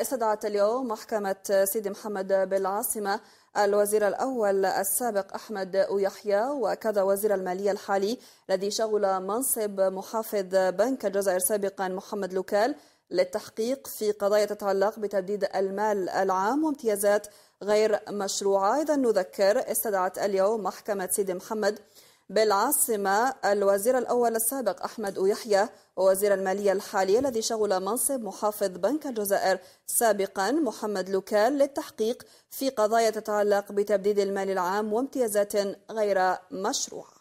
استدعت اليوم محكمة سيدي محمد بالعاصمة الوزير الأول السابق أحمد أويحيى وكذا وزير المالية الحالي الذي شغل منصب محافظ بنك الجزائر سابقا محمد لوكال للتحقيق في قضايا تتعلق بتبديد المال العام وامتيازات غير مشروعة أيضا نذكر استدعت اليوم محكمة سيدي محمد بالعاصمة الوزير الأول السابق أحمد يحيى ووزير المالية الحالي الذي شغل منصب محافظ بنك الجزائر سابقا محمد لوكال للتحقيق في قضايا تتعلق بتبديد المال العام وامتيازات غير مشروعة